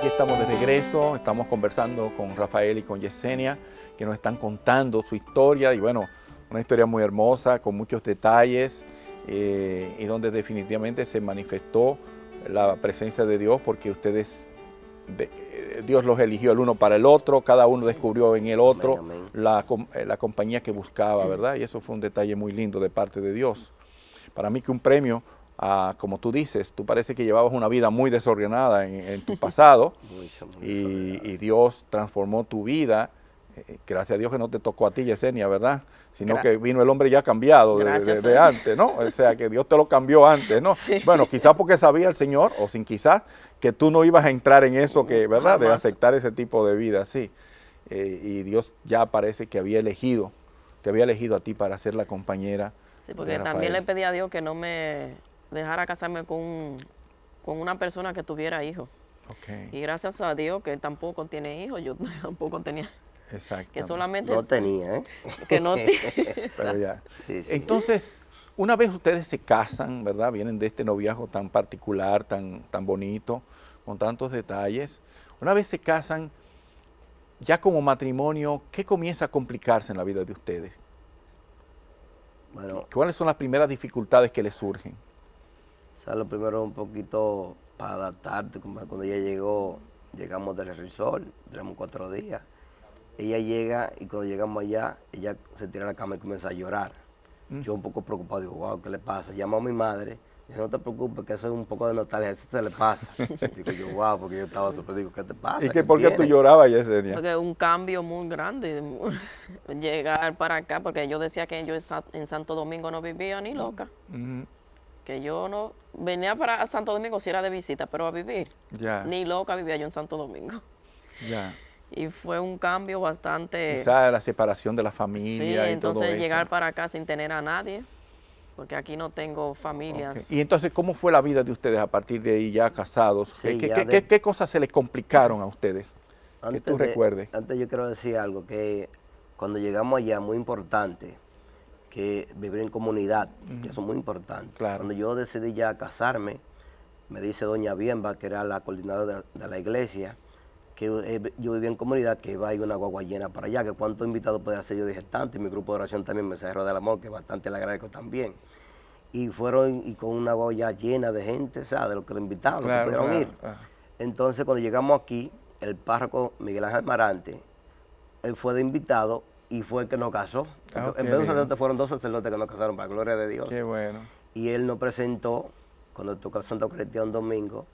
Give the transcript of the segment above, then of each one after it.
aquí estamos de regreso, estamos conversando con Rafael y con Yesenia, que nos están contando su historia y bueno, una historia muy hermosa, con muchos detalles eh, y donde definitivamente se manifestó la presencia de Dios porque ustedes, eh, Dios los eligió el uno para el otro, cada uno descubrió en el otro eh, la, compañía que buscaba, ¿verdad? Y eso fue un detalle muy lindo de parte de Dios. Para mí que un premio como tú dices, tú parece que llevabas una vida muy desordenada en, tu pasado y, Dios transformó tu vida. Eh, eh, gracias a Dios que no te tocó a ti, Yesenia, ¿verdad? Sino que vino el hombre ya cambiado de, antes, ¿no? O sea, que Dios te lo cambió antes, ¿no? Bueno, quizás porque sabía el Señor, o sin quizás, que tú no ibas a entrar en eso, que, ¿verdad? De aceptar ese tipo de vida, sí. Eh, y Dios ya parece que había elegido, te había elegido a ti para ser la compañera. Sí, porque también le pedí a Dios que no me a casarme con, una persona que tuviera hijos. Y gracias a Dios que tampoco tiene hijos, yo tampoco tenía. Exacto. Que solamente. No tenía, ¿eh? Que no Pero Entonces, una vez ustedes se casan, ¿verdad? Vienen de este noviazgo tan particular, tan, tan bonito, con tantos detalles. Una vez se casan, ya como matrimonio, ¿qué comienza a complicarse en la vida de ustedes? Bueno, ¿Cuáles son las primeras dificultades que les surgen? O sea, lo primero un poquito para adaptarte, cuando ella llegó, llegamos del resort, tenemos cuatro días. Ella llega y cuando llegamos allá, ella se tira a la cama y comienza a llorar. Mm. Yo un poco preocupado, digo, wow, ¿qué le pasa? Llamo a mi madre, y no te preocupes, que eso es un poco de nostalgia, eso se le pasa. digo yo, wow, porque yo estaba sorprendido, digo, ¿qué te pasa? ¿Y por qué tú llorabas, Yesenia? Porque es un cambio muy grande, llegar para acá, porque yo decía que yo en Santo Domingo no vivía ni loca yo no venía para Santo Domingo si era de visita, pero a vivir. ya Ni loca vivía yo en Santo Domingo. Y fue un cambio bastante... Quizás la separación de la familia. y entonces llegar para acá sin tener a nadie, porque aquí no tengo familias. Y entonces, ¿cómo fue la vida de ustedes a partir de ahí ya casados? ¿Qué, cosas se les complicaron a ustedes? tú Antes yo quiero decir algo, que cuando llegamos allá, muy importante, que vivir en comunidad, que eso es muy importante. Cuando yo decidí ya casarme, me dice doña Bienba, que era la coordinadora de, la iglesia, que eh, yo vivía en comunidad, que iba a ir una guagua llena para allá, que cuántos invitados podía hacer yo dije tanto, y mi grupo de oración también, me Mensajero del Amor, que bastante le agradezco también. Y fueron y con una guagua llena de gente, ¿sabes? De los que lo invitaban, que pudieron ir. Entonces, cuando llegamos aquí, el párroco Miguel Ángel Marante, él fue de invitado y fue que nos casó. Ah, en vez de un sacerdote fueron dos sacerdotes que nos casaron, para gloria de Dios. Qué bueno. Y él nos presentó, cuando tocó el Santo Cristiano domingo,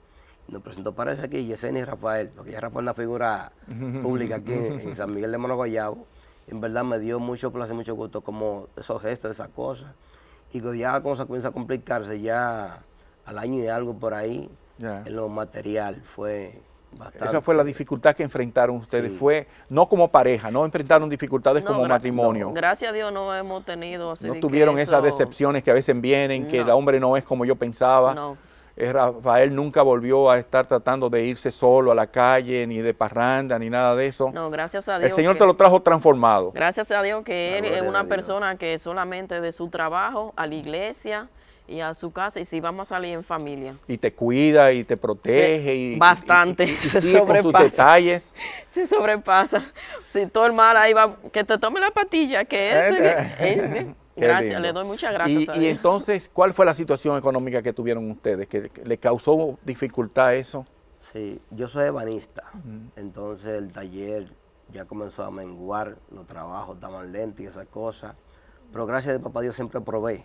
nos presentó para ese aquí Yesenia y Rafael, porque ya Rafael es una figura pública aquí en, San Miguel de Monagoyabo. En verdad me dio mucho placer, mucho gusto como esos gestos, esas cosas. Y ya como se comienza a complicarse, ya al año y algo por ahí, en lo material fue esa fue la dificultad que enfrentaron ustedes. Fue no como pareja, no enfrentaron dificultades como matrimonio. gracias a Dios no hemos tenido. no tuvieron esas decepciones que a veces vienen, que el hombre no es como yo pensaba. No. Eh, Rafael nunca volvió a estar tratando de irse solo a la calle, ni de parranda, ni nada de eso. No, gracias a Dios. El Señor te lo trajo transformado. Gracias a Dios que Él es una persona que solamente de su trabajo a la iglesia y a su casa y si vamos a salir en familia. Y te cuida y te protege. bastante, se sobrepasa. detalles. Se sobrepasa. Si todo el mal ahí va, que te tome la patilla, que eh, este eh, eh, Gracias, le doy muchas gracias. Y, y entonces, ¿cuál fue la situación económica que tuvieron ustedes? ¿Que, le causó dificultad eso? Sí, yo soy ebanista, entonces el taller ya comenzó a menguar, los trabajos estaban lentos y esas cosas, pero gracias a papá Dios siempre probé.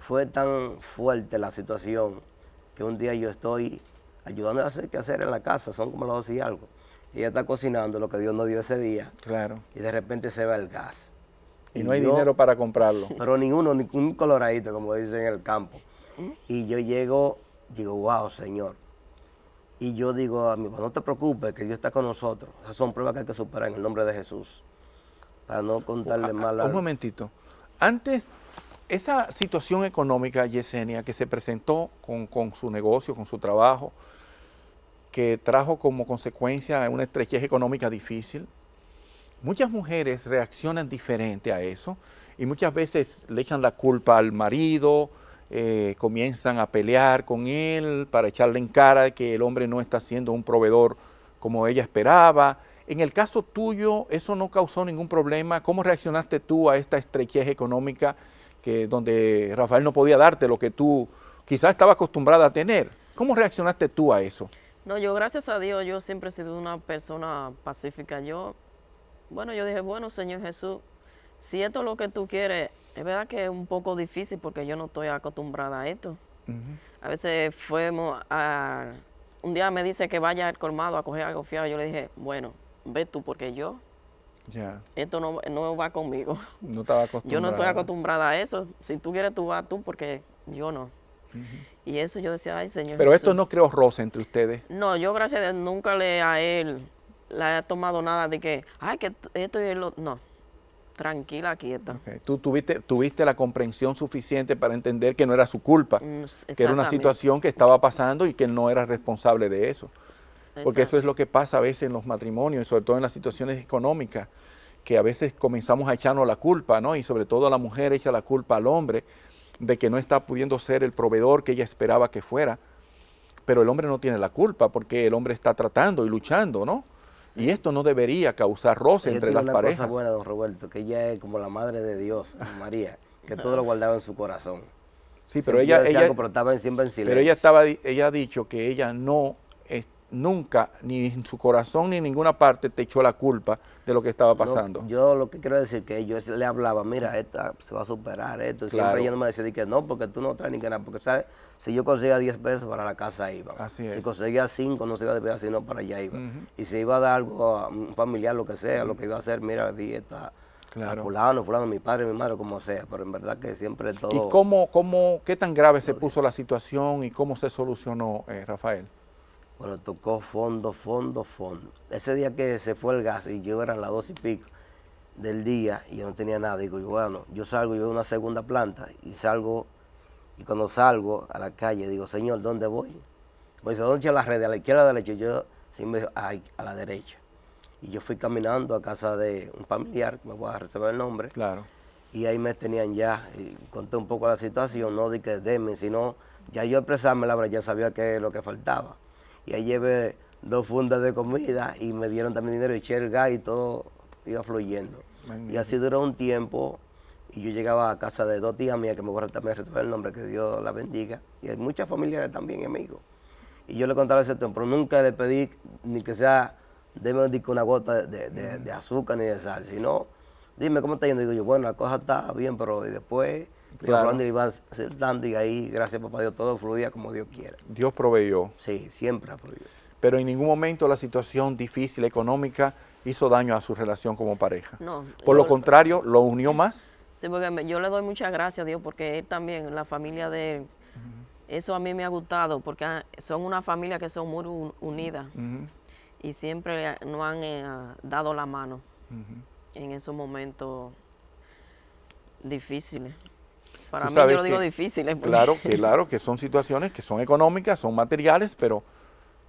Fue tan fuerte la situación que un día yo estoy ayudando a hacer qué hacer en la casa, son como las dos y algo. Y ella está cocinando lo que Dios nos dio ese día. Claro. Y de repente se va el gas. Y, no hay dinero para comprarlo. Pero ninguno, ningún coloradito, como dicen en el campo. Y yo llego, digo, wow, Señor. Y yo digo a mi papá, no te preocupes, que Dios está con nosotros. Esas son pruebas que hay que superar en el nombre de Jesús. Para no contarle ah, ah, mal a... Un momentito. Antes esa situación económica, Yesenia, que se presentó con, su negocio, con su trabajo, que trajo como consecuencia una estrechez económica difícil, muchas mujeres reaccionan diferente a eso y muchas veces le echan la culpa al marido, eh, comienzan a pelear con él para echarle en cara que el hombre no está siendo un proveedor como ella esperaba. En el caso tuyo, eso no causó ningún problema. ¿Cómo reaccionaste tú a esta estrechez económica? que donde Rafael no podía darte lo que tú quizás estabas acostumbrada a tener. ¿Cómo reaccionaste tú a eso? No, yo gracias a Dios, yo siempre he sido una persona pacífica. Yo, bueno, yo dije, bueno, Señor Jesús, si esto es lo que tú quieres, es verdad que es un poco difícil porque yo no estoy acostumbrada a esto. A veces fuimos a... Un día me dice que vaya al colmado a coger algo fiado. Yo le dije, bueno, ve tú porque yo esto no, va conmigo. Yo no estoy acostumbrada a eso. Si tú quieres, tú vas tú, porque yo no. Y eso yo decía, ay, Señor. Pero esto no creó roce entre ustedes. No, yo gracias a Dios nunca le a él le he tomado nada de que, ay, que esto y el No tranquila, quieta. Tú tuviste, tuviste la comprensión suficiente para entender que no era su culpa, mm, que era una situación que estaba pasando y que no era responsable de eso. Porque eso es lo que pasa a veces en los matrimonios, y sobre todo en las situaciones económicas, que a veces comenzamos a echarnos la culpa, ¿no? Y sobre todo la mujer echa la culpa al hombre de que no está pudiendo ser el proveedor que ella esperaba que fuera. Pero el hombre no tiene la culpa porque el hombre está tratando y luchando, ¿no? Y esto no debería causar roce entre las una parejas. Cosa buena, don Roberto, que ella es como la madre de Dios, María, que todo lo guardaba en su corazón. Sí, pero ella, ella siempre en silencio. pero ella estaba, ella ha dicho que ella no nunca, ni en su corazón, ni en ninguna parte, te echó la culpa de lo que estaba pasando. yo lo que quiero decir que yo le hablaba, mira, esta se va a superar, esto. Y Siempre yo no me decía que no, porque tú no traes ni que nada. Porque, ¿sabes? Si yo conseguía 10 pesos para la casa iba. Así es. Si conseguía 5, no se iba a despegar, sino para allá iba. Y si iba a dar algo a un familiar, lo que sea, lo que iba a hacer, mira, di esta. Claro. fulano, fulano, mi padre, mi madre, como sea, pero en verdad que siempre todo... ¿Y cómo, cómo, qué tan grave se puso la situación y cómo se solucionó, eh, Rafael? Bueno, tocó fondo, fondo, fondo. Ese día que se fue el gas y yo era a las dos y pico del día y yo no tenía nada, digo, yo, bueno, yo salgo, yo voy una segunda planta y salgo, y cuando salgo a la calle digo, señor, ¿dónde voy? Me dice, ¿dónde está la red? ¿A la izquierda o a la derecha? Yo sí me dijo, ay, a la derecha. Y yo fui caminando a casa de un familiar, me voy a reservar el nombre. Claro. Y ahí me tenían ya, conté un poco la situación, no de que déme, sino ya yo expresarme la verdad, ya sabía qué es lo que faltaba y ahí llevé dos fundas de comida y me dieron también dinero, eché el gas y todo iba fluyendo. Y así duró un tiempo y yo llegaba a casa de dos tías mías que me voy también el nombre, que Dios la bendiga. Y hay muchas familiares también, amigos. Y yo le contaba ese tiempo, pero nunca le pedí ni que sea, déme una gota de, de, mm. azúcar ni de sal, sino, dime cómo está yendo. digo yo, bueno, la cosa está bien, pero después Claro. y ahí, gracias papá Dios, todo fluía como Dios quiera. Dios proveyó. Sí, siempre ha proveído. Pero en ningún momento la situación difícil económica hizo daño a su relación como pareja. No. Por lo contrario, lo unió más. Sí, porque yo le doy muchas gracias a Dios porque él también, la familia de él, eso a mí me ha gustado porque ah, son una familia que son muy unidas y siempre eh, no han eh, ah, dado la mano en esos momentos difíciles. Para mí yo lo digo difícil. Pues. Claro, que, claro, que son situaciones que son económicas, son materiales, pero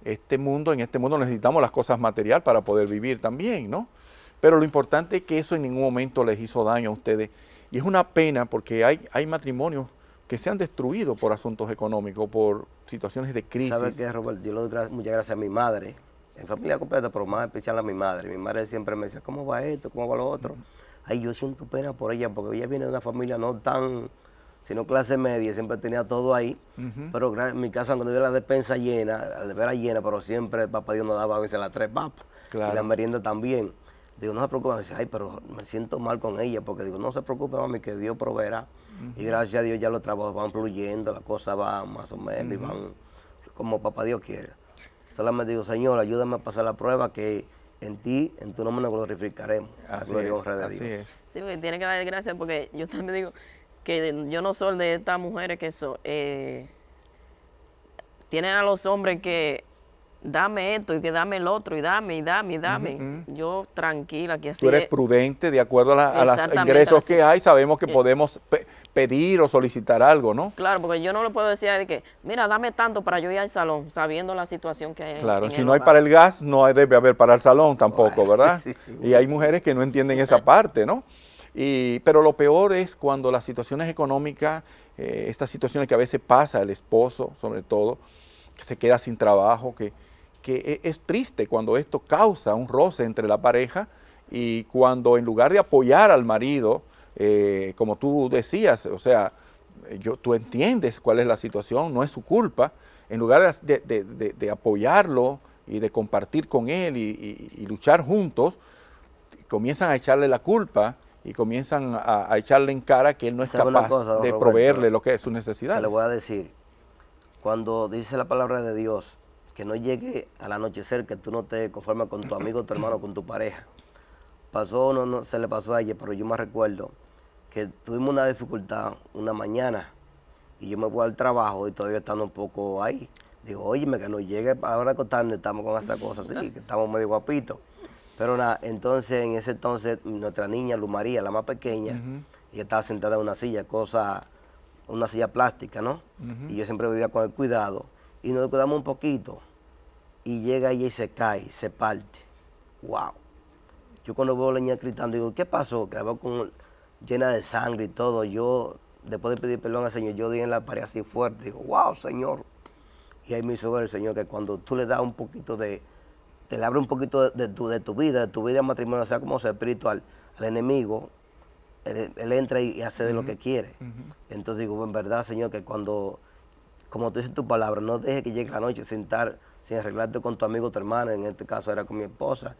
este mundo, en este mundo necesitamos las cosas materiales para poder vivir también, ¿no? Pero lo importante es que eso en ningún momento les hizo daño a ustedes. Y es una pena porque hay, hay matrimonios que se han destruido por asuntos económicos, por situaciones de crisis. ¿Sabes qué, Robert? Yo le doy muchas gracias a mi madre, en familia completa, pero más especial a mi madre. Mi madre siempre me decía, ¿cómo va esto? ¿Cómo va lo otro? Ay, yo siento pena por ella, porque ella viene de una familia no tan sino clase media, siempre tenía todo ahí. Pero en mi casa, cuando yo la despensa llena, la despensa llena, pero siempre el papá Dios nos daba a veces las tres papas. Y la merienda también. Digo, no se preocupe, dice, ay, pero me siento mal con ella, porque digo, no se preocupe, mami, que Dios proveerá. Y gracias a Dios ya los trabajos van fluyendo, las cosas van más o menos y van como papá Dios quiere. Solamente digo, Señor, ayúdame a pasar la prueba que en ti, en tu nombre nos glorificaremos. Así Es. Sí, porque tiene que dar gracias, porque yo también digo, que yo no soy de estas mujeres que son, eh, tienen a los hombres que dame esto y que dame el otro y dame y dame y dame. Yo tranquila, que así. Tú eres prudente de acuerdo a, los ingresos que hay, sabemos que podemos pedir o solicitar algo, ¿no? Claro, porque yo no le puedo decir de que, mira, dame tanto para yo ir al salón, sabiendo la situación que hay. Claro, si no hay para el gas, no debe haber para el salón tampoco, ¿verdad? y hay mujeres que no entienden esa parte, ¿no? pero lo peor es cuando las situaciones económicas, eh, estas situaciones que a veces pasa el esposo, sobre todo, que se queda sin trabajo, que, e, es triste cuando esto causa un roce entre la pareja y cuando en lugar de apoyar al marido, eh, como tú decías, o sea, yo, tú entiendes cuál es la situación, no es su culpa, en lugar de, apoyarlo y de compartir con él y luchar juntos, comienzan a echarle la culpa y comienzan a, echarle en cara que él no es capaz de proveerle lo que es su necesidad. Le voy a decir, cuando dice la palabra de Dios, que no llegue al anochecer, que tú no te conformes con tu amigo, tu hermano, con tu pareja. Pasó, no, no se le pasó a pero yo me recuerdo que tuvimos una dificultad una mañana y yo me voy al trabajo y todavía estando un poco ahí. Digo, oye, que no llegue ahora de acostarme, estamos con esa cosa, así, que estamos medio guapitos. Pero nada, entonces en ese entonces nuestra niña Luz María, la más pequeña, ella estaba sentada en una silla, cosa, una silla plástica, ¿no? Y yo siempre vivía con el cuidado. Y nos cuidamos un poquito. Y llega ella y se cae, se parte. ¡Wow! Yo cuando veo a la niña gritando, digo, ¿qué pasó? Que la con, llena de sangre y todo. Yo, después de pedir perdón al Señor, yo di en la pared así fuerte. Digo, ¡Wow, Señor! Y ahí me hizo ver el Señor que cuando tú le das un poquito de te le abre un poquito de tu, de tu vida, de tu vida matrimonial, sea como sea espiritual, al enemigo, él, entra y, hace de lo que quiere. Entonces digo, en verdad, Señor, que cuando, como tú dices tu palabra, no deje que llegue la noche sin estar, sin arreglarte con tu amigo, tu hermana, en este caso era con mi esposa.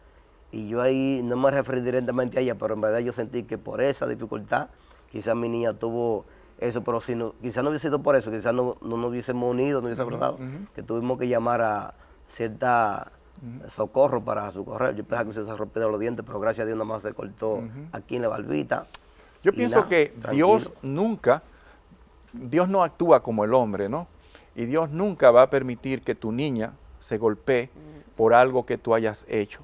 Y yo ahí no me referí directamente a ella, pero en verdad yo sentí que por esa dificultad, quizás mi niña tuvo eso, pero si no, quizás no hubiese sido por eso, quizás no, no nos hubiésemos unido, no hubiésemos uh que tuvimos que llamar a cierta socorro para socorrer. Yo pensaba que se de los dientes, pero gracias a Dios más se cortó aquí en la barbita. Yo pienso que Dios nunca, Dios no actúa como el hombre, ¿no? Y Dios nunca va a permitir que tu niña se golpee por algo que tú hayas hecho.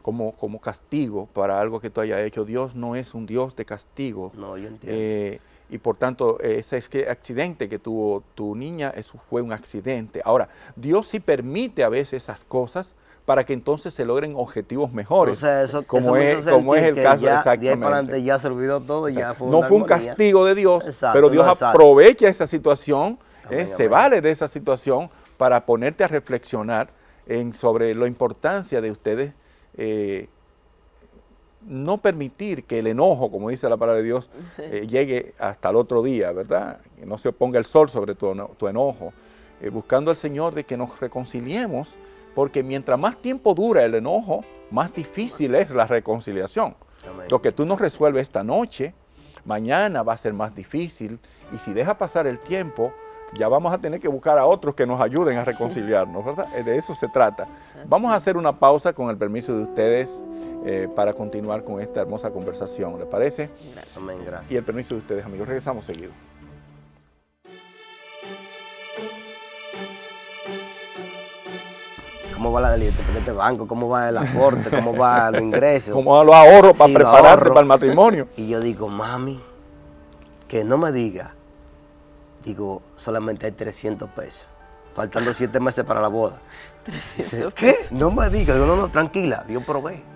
Como, como, castigo para algo que tú hayas hecho. Dios no es un Dios de castigo. No, yo entiendo. Eh, y por tanto ese accidente que tuvo tu niña eso fue un accidente. Ahora, Dios sí permite a veces esas cosas para que entonces se logren objetivos mejores. O sea, eso, como, es, como es el caso ya, exactamente. ya se olvidó todo, ya fue No fue un castigo de Dios, pero Dios aprovecha esa situación, eh, se vale de esa situación para ponerte a reflexionar sobre la importancia de ustedes eh, no permitir que el enojo, como dice la palabra de Dios, eh, llegue hasta el otro día, ¿verdad? Que no se oponga el sol sobre tu, enojo, eh, buscando al Señor de que nos reconciliemos, porque mientras más tiempo dura el enojo, más difícil es la reconciliación. Lo que tú nos resuelves esta noche, mañana va a ser más difícil, y si deja pasar el tiempo, ya vamos a tener que buscar a otros que nos ayuden a reconciliarnos, ¿verdad? Eh, de eso se trata. Vamos a hacer una pausa con el permiso de ustedes eh, para continuar con esta hermosa conversación. ¿Le parece? Gracias. gracias. Y el permiso de ustedes, amigos. Regresamos seguido. cómo va la de este banco, cómo va el aporte, cómo va los ingresos. Cómo van los ahorros para prepararte para el matrimonio. Y yo digo, mami, que no me diga, digo, solamente hay 300 pesos, faltando 7 meses para la boda. 300 ¿Qué? No me diga, digo, no, no, tranquila, Dios provee.